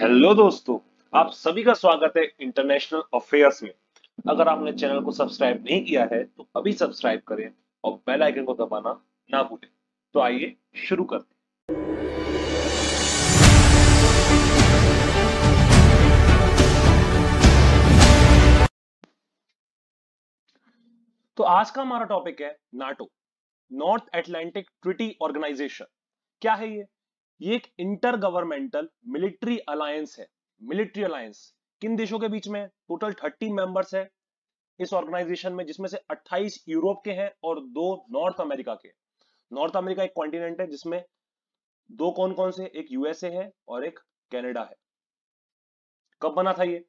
hello दोस्तों आप सभी का स्वागत है इंटरनेशनल अफेयर्स में अगर आपने चैनल को सब्सक्राइब नहीं किया है तो अभी सब्सक्राइब करें और बेल आइकन को दबाना ना भूलें तो आइए शुरू करते हैं तो आज का हमारा टॉपिक है NATO North Atlantic treaty organization क्या है ये ये एक इंटर गवर्नमेंटल मिलिट्री अलायंस है मिलिट्री अलायंस किन देशों के बीच में टोटल थर्टी मेंबर्स है इस ऑर्गेनाइजेशन में जिसमें से 28 यूरोप के हैं और दो नॉर्थ अमेरिका के नॉर्थ अमेरिका एक कॉन्टिनेंट है जिसमें दो कौन कौन से एक यूएसए है और एक कैनेडा है कब बना था ये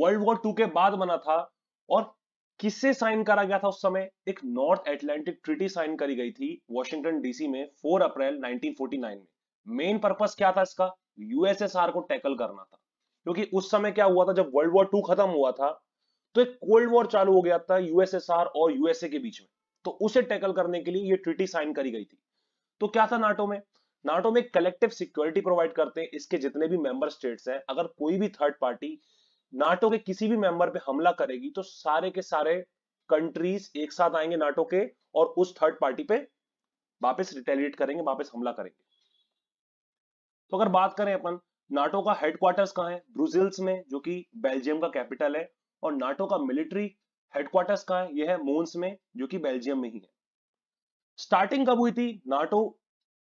वर्ल्ड वॉर टू के बाद बना था और किससे साइन करा गया था उस समय एक नॉर्थ एटलांटिक ट्रिटी साइन करी गई थी वॉशिंगटन डीसी में 4 अप्रैल 1949 में मेन पर्पस क्या था इसका यूएसएसआर को टैकल करना था क्योंकि उस समय क्या हुआ था जब वर्ल्ड वॉर टू खत्म हुआ था तो एक कोल्ड वॉर चालू हो गया था यूएसएसआर और यूएसए के बीच में तो उसे टैकल करने के लिए ये ट्रीटी साइन करी गई थी तो क्या था नाटो में नाटो में कलेक्टिव सिक्योरिटी प्रोवाइड करते हैं इसके जितने भी मेंबर स्टेट्स हैं अगर कोई भी थर्ड पार्टी नाटो के किसी भी मेंबर पे हमला करेगी तो सारे के सारे कंट्रीज एक साथ आएंगे नाटो के और उस थर्ड पार्टी पे वापस रिटेलिएट करेंगे वापस हमला करेंगे तो अगर बात करें अपन नाटो का हेडक्वार्टर्स कहाँ है ब्रुजिल्स में जो कि बेल्जियम का कैपिटल है और नाटो का मिलिट्री हेडक्वार्टर्स कहाँ है यह है मोन्स में जो कि बेल्जियम में ही है स्टार्टिंग कब हुई थी नाटो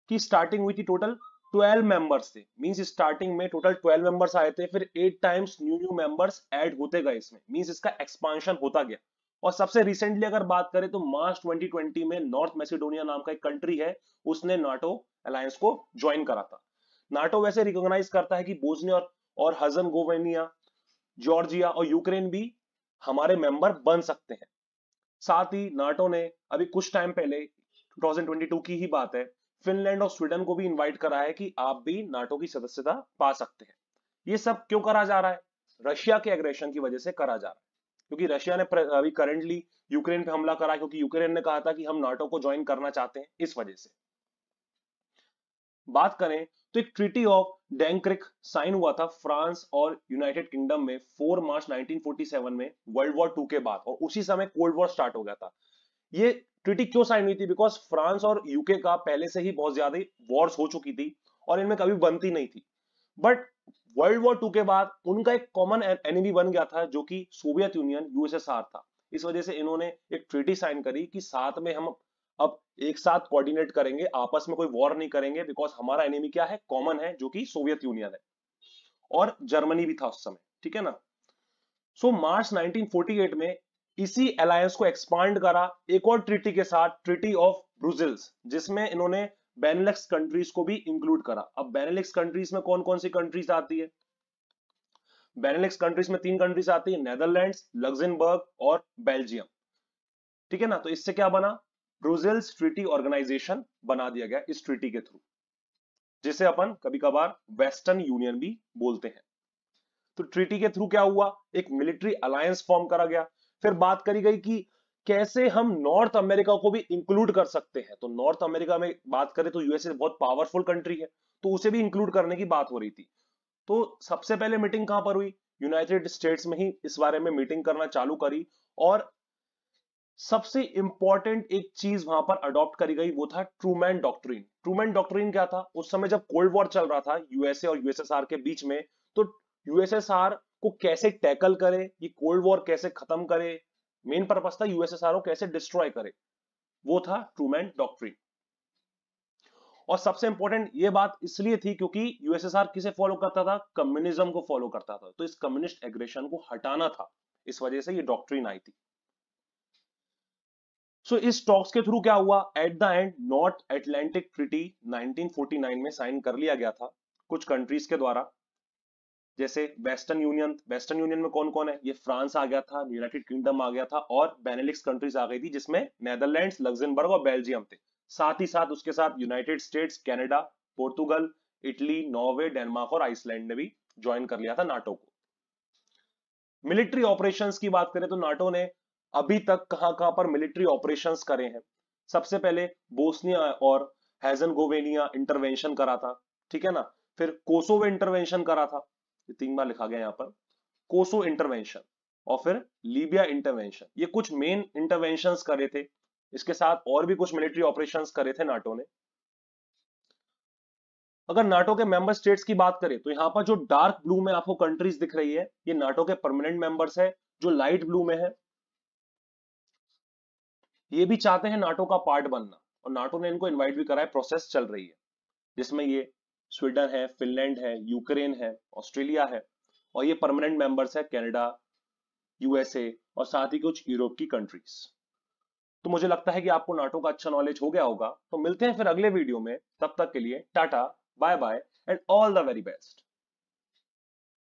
की स्टार्टिंग हुई थी टोटल 12 मेंबर्स थे मींस स्टार्टिंग में टोटल 12 मेंबर्स आए थे फिर eight times new new members add होते गए इसमें मींस इसका एक्सपांशन होता गया और सबसे रिसेंटली अगर बात करें तो मार्च 2020 में नॉर्थ मैसेडोनिया नाम का एक कंट्री है उसने नाटो अलायंस को ज्वाइन करा था नाटो वैसे रिकॉग्नाइज करता है कि बोजनिया और, और हजन गोवेनिया जॉर्जिया और यूक्रेन भी हमारे मेंबर बन सकते हैं साथ ही नाटो ने अभी कुछ टाइम पहले 2022 की ही बात है फिनलैंड और स्वीडन को भी इनवाइट करा है कि आप भी नाटो की सदस्यता पा सकते हैं ये सब क्यों करा जा रहा है रशिया के एग्रेशन की वजह से करा जा रहा है क्योंकि रशिया ने अभी करेंटली यूक्रेन पे हमला करा क्योंकि यूक्रेन ने कहा था कि हम नाटो को ज्वाइन करना चाहते हैं इस वजह से बात करें तो एक ट्रीटी ऑफ डेंक्रिक साइन हुआ था फ्रांस और यूनाइटेड किंगडम में 4 मार्च 1947 में वर्ल्ड वॉर टू के बाद और उसी समय कोल्ड वॉर स्टार्ट हो गया था ये ट्रीटी क्यों साइन हुई थी बिकॉज फ्रांस और यूके का पहले से ही बहुत ज्यादा वॉर्स हो चुकी थी और इनमें कभी बनती नहीं थी बट वर्ल्ड वॉर टू के बाद उनका एक कॉमन एनिमी बन गया था जो कि सोवियत यूनियन यूएसएसआर था इस वजह से इन्होंने एक ट्रीटी साइन करी कि साथ में हम अब एक साथ कोऑर्डिनेट करेंगे आपस में कोई वॉर नहीं करेंगे बिकॉज हमारा एनिमी क्या है कॉमन है जो कि सोवियत यूनियन है और जर्मनी भी था उस समय ठीक है ना सो so, मार्च 1948 में इसी अलायंस को एक्सपांड करा एक और ट्रिटी के साथ ट्रिटी ऑफ ब्रुजिल्स जिसमें इन्होंने बेनेलिक्स कंट्रीज को भी इंक्लूड करा अब बेनेलिक्स कंट्रीज में कौन कौन सी कंट्रीज आती है बेनेलिक्स कंट्रीज में तीन कंट्रीज आती है नेदरलैंड लग्जनबर्ग और बेल्जियम ठीक है ना तो इससे क्या बना ब्रुजेल्स ट्रिटी ऑर्गेनाइजेशन बना दिया गया इस ट्रिटी के थ्रू जिसे अपन कभी कभार वेस्टर्न यूनियन भी बोलते हैं तो ट्रिटी के थ्रू क्या हुआ एक मिलिट्री अलायंस फॉर्म करा गया फिर बात करी गई कि कैसे हम नॉर्थ अमेरिका को भी इंक्लूड कर सकते हैं तो नॉर्थ अमेरिका में बात करें तो यूएसए बहुत पावरफुल कंट्री है तो उसे भी इंक्लूड करने की बात हो रही थी तो सबसे पहले मीटिंग कहां पर हुई यूनाइटेड स्टेट्स में ही इस बारे में मीटिंग करना चालू करी और सबसे इंपॉर्टेंट एक चीज वहां पर अडॉप्ट करी गई वो था ट्रूमैन डॉक्ट्रीन ट्रूमैन डॉक्ट्रीन क्या था उस समय जब कोल्ड वॉर चल रहा था यूएसए और यूएसएसआर के बीच में तो यूएसएसआर को कैसे टैकल करे ये कोल्ड वॉर कैसे खत्म करे मेन पर्पज था यूएसएसआर को कैसे डिस्ट्रॉय करे वो था ट्रूमैन डॉक्ट्रीन और सबसे इंपॉर्टेंट ये बात इसलिए थी क्योंकि यूएसएसआर किसे फॉलो करता था कम्युनिज्म को फॉलो करता था तो इस कम्युनिस्ट एग्रेशन को हटाना था इस वजह से ये डॉक्ट्रीन आई थी सो so, इस टॉक्स के थ्रू क्या हुआ at the end North Atlantic treaty 1949 में साइन कर लिया गया था कुछ कंट्रीज के द्वारा जैसे वेस्टर्न यूनियन वेस्टर्न यूनियन में कौन कौन है ये फ्रांस आ गया था यूनाइटेड किंगडम आ गया था और बेनेलिक्स कंट्रीज आ गई थी जिसमें नेदरलैंड्स लग्जमबर्ग और बेल्जियम थे साथ ही साथ उसके साथ United States Canada Portugal Italy Norway Denmark और आइसलैंड ने भी ज्वाइन कर लिया था नाटो को मिलिट्री ऑपरेशंस की बात करें तो नाटो ने अभी तक कहां कहां पर मिलिट्री ऑपरेशंस करे हैं सबसे पहले बोस्निया और हैजन गोवेनिया इंटरवेंशन करा था ठीक है ना फिर कोसोवो इंटरवेंशन करा था ये तीन बार लिखा गया यहां पर कोसो इंटरवेंशन और फिर लीबिया इंटरवेंशन ये कुछ मेन इंटरवेंशन करे थे इसके साथ और भी कुछ मिलिट्री ऑपरेशन करे थे नाटो ने अगर नाटो के मेंबर स्टेट्स की बात करें तो यहां पर जो डार्क ब्लू में आपको कंट्रीज दिख रही है ये नाटो के परमानेंट मेंबर्स है जो लाइट ब्लू में है ये भी चाहते हैं नाटो का पार्ट बनना और नाटो ने इनको इन्वाइट भी करा है प्रोसेस चल रही है जिसमें ये स्वीडन है फिनलैंड है यूक्रेन है ऑस्ट्रेलिया है और ये परमानेंट मेंबर्स है कनाडा यूएसए और साथ ही कुछ यूरोप की कंट्रीज तो मुझे लगता है कि आपको नाटो का अच्छा नॉलेज हो गया होगा तो मिलते हैं फिर अगले वीडियो में तब तक के लिए tata bye bye and all the very best